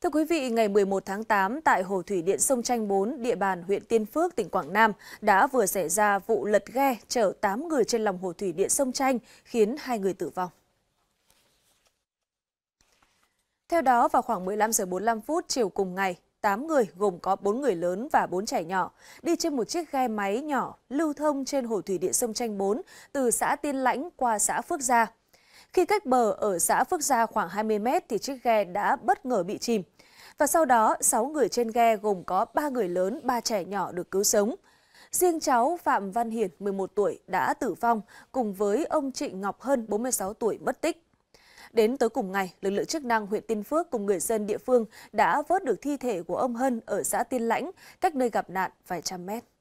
Thưa quý vị, ngày 11 tháng 8 tại Hồ Thủy Điện Sông Tranh 4, địa bàn huyện Tiên Phước, tỉnh Quảng Nam đã vừa xảy ra vụ lật ghe chở 8 người trên lòng Hồ Thủy Điện Sông Tranh khiến hai người tử vong. Theo đó, vào khoảng 15 giờ 45 phút chiều cùng ngày, 8 người gồm có 4 người lớn và 4 trẻ nhỏ đi trên một chiếc ghe máy nhỏ lưu thông trên hồ thủy điện sông Tranh 4 từ xã Tiên Lãnh qua xã Phước Gia. Khi cách bờ ở xã Phước Gia khoảng 20 mét thì chiếc ghe đã bất ngờ bị chìm. Và sau đó, 6 người trên ghe gồm có 3 người lớn, 3 trẻ nhỏ được cứu sống. Riêng cháu Phạm Văn Hiển, 11 tuổi, đã tử vong cùng với ông Trịnh Ngọc Hân, 46 tuổi, mất tích. Đến tối cùng ngày, lực lượng chức năng huyện Tiên Phước cùng người dân địa phương đã vớt được thi thể của ông Hân ở xã Tiên Lãnh, cách nơi gặp nạn vài trăm mét.